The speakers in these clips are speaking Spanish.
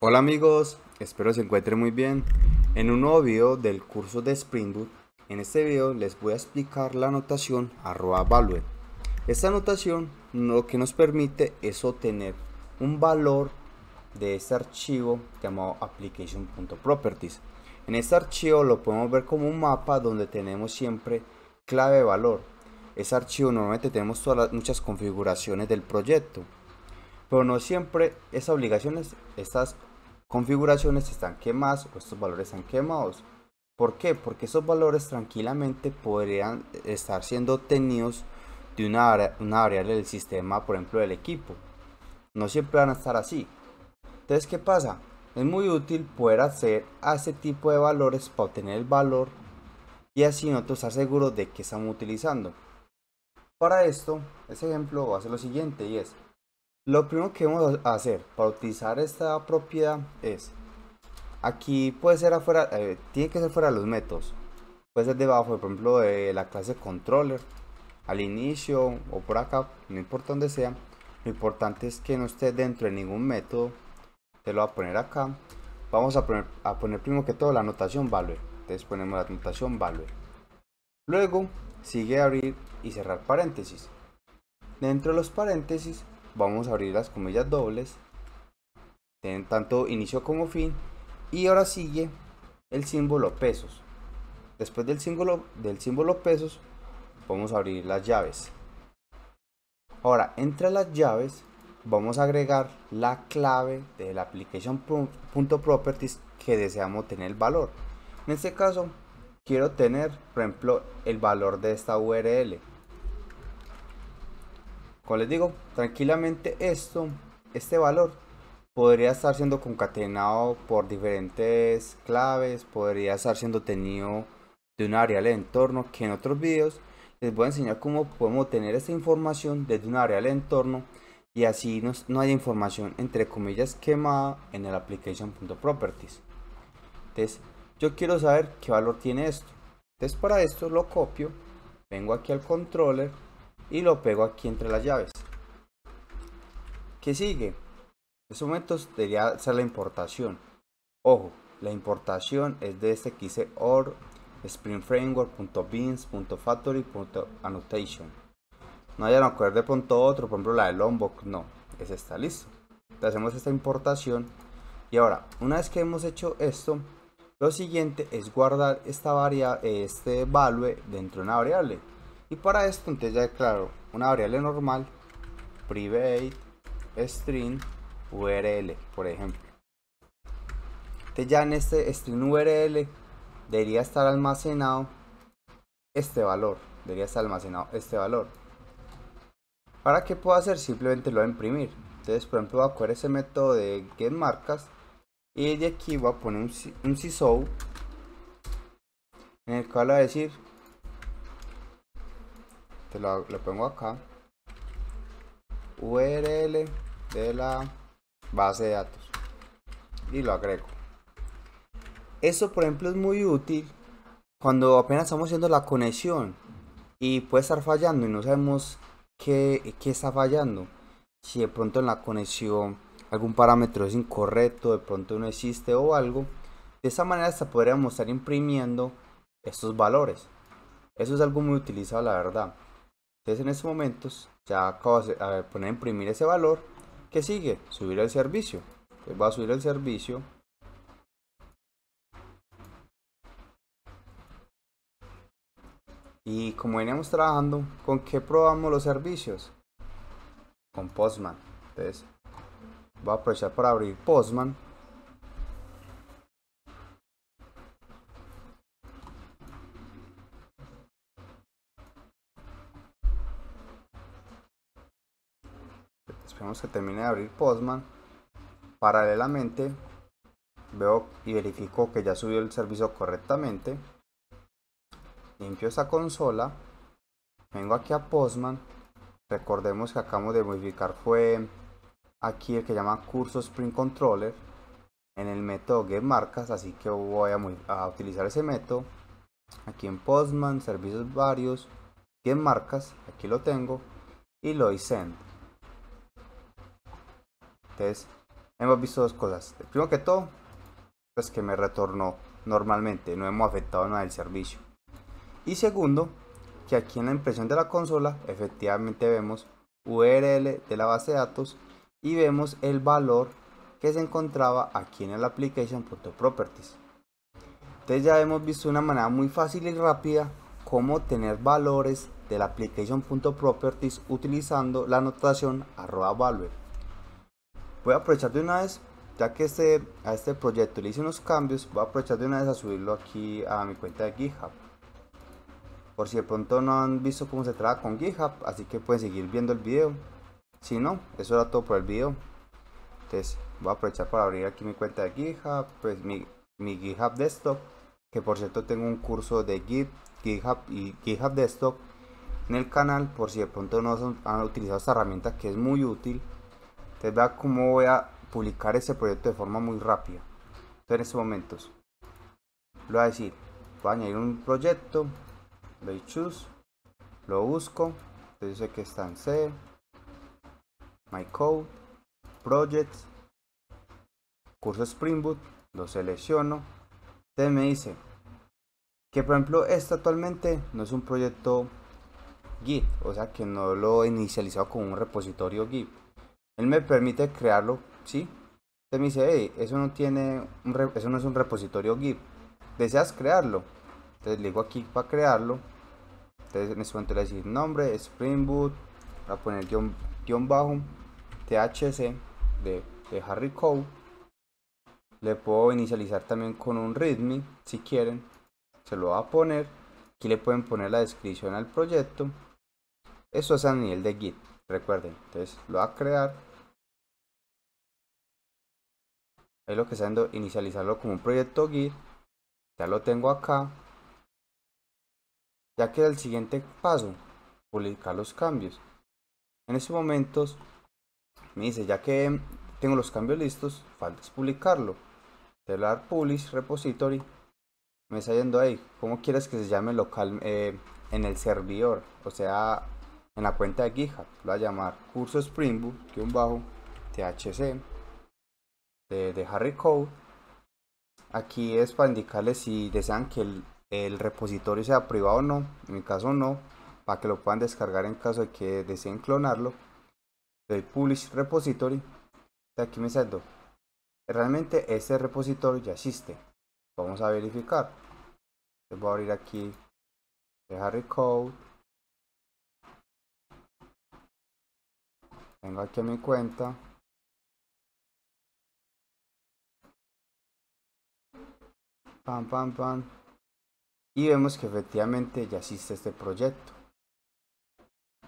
Hola amigos, espero se encuentren muy bien. En un nuevo video del curso de Spring Boot, en este video les voy a explicar la anotación arroba value. Esta anotación lo que nos permite es obtener un valor de este archivo llamado application.properties. En este archivo lo podemos ver como un mapa donde tenemos siempre clave valor. ese archivo normalmente tenemos todas las, muchas configuraciones del proyecto pero no siempre esas obligaciones, estas configuraciones están quemadas o estos valores están quemados. ¿Por qué? Porque esos valores tranquilamente podrían estar siendo obtenidos de una, variable del sistema, por ejemplo, del equipo. No siempre van a estar así. Entonces, ¿qué pasa? Es muy útil poder hacer este tipo de valores para obtener el valor y así nosotros estar seguros de que estamos utilizando. Para esto, ese ejemplo va a ser lo siguiente y es lo primero que vamos a hacer para utilizar esta propiedad es, aquí puede ser afuera, eh, tiene que ser fuera de los métodos. Puede ser debajo, por ejemplo, de la clase controller, al inicio o por acá, no importa donde sea. Lo importante es que no esté dentro de ningún método. Te lo voy a poner acá. Vamos a poner, primero que todo la anotación value. Entonces ponemos la anotación value. Luego sigue abrir y cerrar paréntesis. Dentro de los paréntesis vamos a abrir las comillas dobles, tienen tanto inicio como fin, y ahora sigue el símbolo pesos. Después del símbolo, del símbolo pesos, vamos a abrir las llaves. Ahora, entre las llaves, vamos a agregar la clave de del application.properties que deseamos tener el valor. En este caso, quiero tener, por ejemplo, el valor de esta URL como les digo, tranquilamente esto, este valor podría estar siendo concatenado por diferentes claves, podría estar siendo tenido de un área al entorno que en otros videos les voy a enseñar cómo podemos tener esta información desde un área al entorno y así no haya información entre comillas quemada en el application.properties. Entonces, yo quiero saber qué valor tiene esto. Entonces, para esto lo copio, vengo aquí al controller y lo pego aquí entre las llaves. ¿Qué sigue? En estos momentos debería ser la importación. Ojo, la importación es de este que dice or annotation. No hayan no acuerde de otro, por ejemplo la de Lombok, no, es está listo. Entonces hacemos esta importación y ahora, una vez que hemos hecho esto, lo siguiente es guardar esta variable, este value dentro de una variable. Y para esto entonces ya declaro una variable normal, private string url, por ejemplo. Entonces ya en este string url debería estar almacenado este valor, debería estar almacenado este valor. Para qué puedo hacer simplemente lo voy a imprimir. Entonces, por ejemplo, voy a coger ese método de getMarcas y de aquí voy a poner un, un CISO en el cual voy a decir te lo, pongo acá url de la base de datos y lo agrego eso por ejemplo es muy útil cuando apenas estamos haciendo la conexión y puede estar fallando y no sabemos qué, qué está fallando si de pronto en la conexión algún parámetro es incorrecto de pronto no existe o algo de esa manera hasta podríamos estar imprimiendo estos valores eso es algo muy utilizado la verdad entonces en estos momentos ya acabo de poner imprimir ese valor. que sigue? Subir el servicio. Entonces voy a subir el servicio. Y como veníamos trabajando, ¿con qué probamos los servicios? Con Postman. Entonces voy a aprovechar para abrir Postman. esperemos que termine de abrir Postman paralelamente veo y verifico que ya subió el servicio correctamente limpio esa consola vengo aquí a Postman recordemos que acabamos de modificar fue aquí el que llama curso Spring Controller en el método GetMarcas así que voy a, utilizar ese método aquí en Postman, servicios varios, getMarcas. aquí lo tengo y lo doy send. Entonces, hemos visto dos cosas. Primero que todo, es pues que me retornó normalmente, no hemos afectado nada del servicio. Y segundo, que aquí en la impresión de la consola, efectivamente vemos URL de la base de datos y vemos el valor que se encontraba aquí en el application.properties. Entonces ya hemos visto una manera muy fácil y rápida cómo tener valores del application.properties utilizando la notación arroba value voy a aprovechar de una vez ya que este, a este proyecto le hice unos cambios voy a aprovechar de una vez a subirlo aquí a mi cuenta de github por si de pronto no han visto cómo se trabaja con github así que pueden seguir viendo el video si no eso era todo por el video entonces voy a aprovechar para abrir aquí mi cuenta de github pues mi, mi github desktop que por cierto tengo un curso de git github y github desktop en el canal por si de pronto no han utilizado esta herramienta que es muy útil entonces vea cómo voy a publicar ese proyecto de forma muy rápida. Entonces en estos momentos, lo voy a decir, voy a añadir un proyecto, doy choose, lo busco, entonces dice que está en C, my code, project curso Spring Boot, lo selecciono, entonces me dice que por ejemplo este actualmente no es un proyecto Git, o sea que no lo he inicializado con un repositorio Git él me permite crearlo, ¿sí? Entonces me dice, hey, eso no, tiene eso no es un repositorio Git. ¿Deseas crearlo? Entonces le digo aquí para crearlo. Entonces en este momento le voy a decir nombre, Spring Boot, voy a poner guión, bajo, THC de, de Harry Cole. Le puedo inicializar también con un readme, si quieren. Se lo va a poner. Aquí le pueden poner la descripción al proyecto. Eso es a nivel de Git, recuerden. Entonces lo va a crear ahí lo que está haciendo inicializarlo como un proyecto git ya lo tengo acá ya queda el siguiente paso publicar los cambios en estos momentos me dice ya que tengo los cambios listos falta publicarlo te voy a publish repository me está yendo ahí cómo quieres que se llame local eh, en el servidor o sea en la cuenta de GitHub lo voy a llamar curso Spring Boot que un bajo THC de, Harry Code. Aquí es para indicarles si desean que el, el repositorio sea privado o no. En mi caso no, para que lo puedan descargar en caso de que deseen clonarlo. Doy Publish Repository. Aquí me saldo. Realmente este repositorio ya existe. Vamos a verificar. voy a abrir aquí de Harry Code. tengo aquí mi cuenta. pam, pam, Y vemos que efectivamente ya existe este proyecto.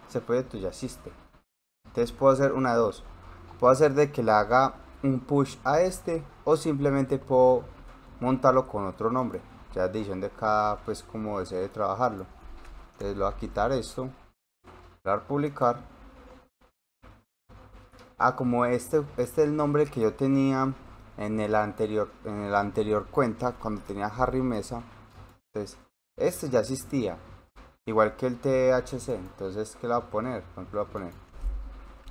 Este proyecto ya existe. Entonces puedo hacer una de dos. Puedo hacer de que le haga un push a este o simplemente puedo montarlo con otro nombre. Ya es decisión de cada pues como desee trabajarlo. Entonces lo voy a quitar esto. Dar publicar. Ah, como este, este es el nombre que yo tenía en el anterior, en el anterior cuenta, cuando tenía Harry Mesa, entonces este ya existía, igual que el THC, entonces que le va a poner? Por ejemplo, a poner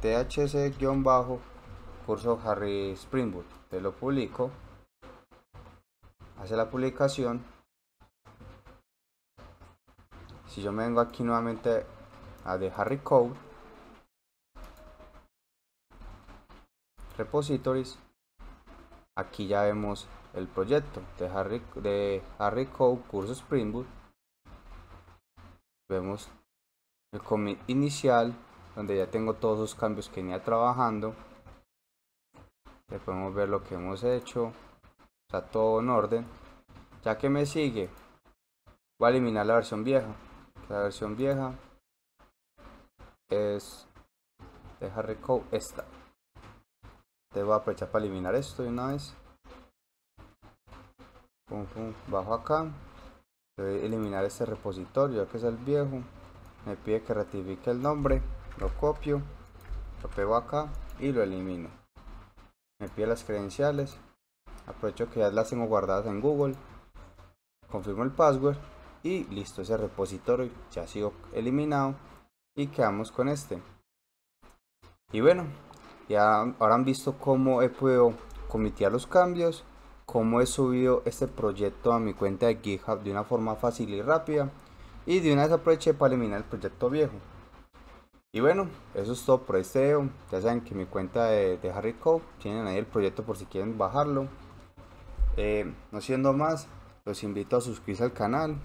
THC-bajo curso Harry Springwood, te lo publico, hace la publicación, si yo me vengo aquí nuevamente a de Harry Code, repositories, aquí ya vemos el proyecto de Harry, de Harry Code curso Spring Boot. Vemos el commit inicial donde ya tengo todos los cambios que venía trabajando. Ya podemos ver lo que hemos hecho. Está todo en orden. Ya que me sigue, voy a eliminar la versión vieja. La versión vieja es de Harry Code esta. Te voy a aprovechar para eliminar esto de una vez. bajo acá. voy a eliminar este repositorio, que es el viejo. Me pide que ratifique el nombre. Lo copio. Lo pego acá y lo elimino. Me pide las credenciales. Aprovecho que ya las tengo guardadas en Google. Confirmo el password. Y listo, ese repositorio ya ha sido eliminado. Y quedamos con este. Y bueno, ya han visto cómo he podido comitear los cambios, cómo he subido este proyecto a mi cuenta de GitHub de una forma fácil y rápida. Y de una vez aproveché para eliminar el proyecto viejo. Y bueno, eso es todo por este video. Ya saben que mi cuenta de, Harry Code tienen ahí el proyecto por si quieren bajarlo. Eh, no siendo más, los invito a suscribirse al canal.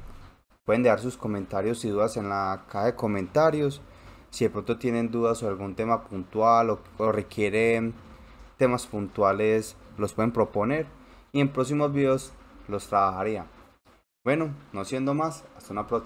Pueden dejar sus comentarios y dudas en la caja de comentarios si de pronto tienen dudas sobre algún tema puntual o, requieren temas puntuales, los pueden proponer y en próximos videos los trabajaría. Bueno, no siendo más, hasta una próxima.